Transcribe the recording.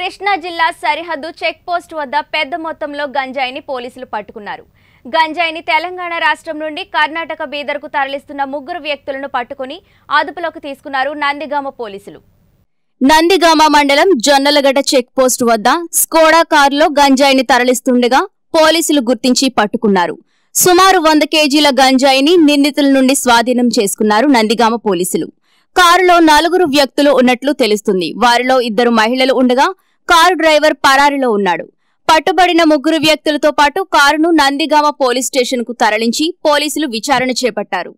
కృష్ణా జిల్లా సరిహద్దు చెక్పోస్ట్ వద్ద పెద్ద మొత్తంలో గంజాయిని పోలీసులు పట్టుకున్నారు గంజాయిని తెలంగాణ రాష్ట్రం నుండి కర్ణాటక బీదర్కు తరలిస్తున్న ముగ్గురు వ్యక్తులను పట్టుకుని అదుపులోకి తీసుకున్నారు నందిగామ పోలీసులు నందిగామ మండలం జొన్నలగడ్డ చెక్పోస్ట్ వద్ద స్కోడా కారులో గంజాయిని తరలిస్తుండగా పోలీసులు గుర్తించి పట్టుకున్నారు సుమారు వంద కేజీల గంజాయిని నిందితుల నుండి స్వాధీనం చేసుకున్నారు నందిగామ పోలీసులు కారులో నలుగురు వ్యక్తులు ఉన్నట్లు తెలుస్తుంది వారిలో ఇద్దరు మహిళలు ఉండగా కారు డ్రైవర్ పరారిలో ఉన్నాడు పట్టుబడిన ముగ్గురు వ్యక్తులతో పాటు కారును నందిగామ పోలీస్ స్టేషన్కు తరలించి పోలీసులు విచారణ చేపట్టారు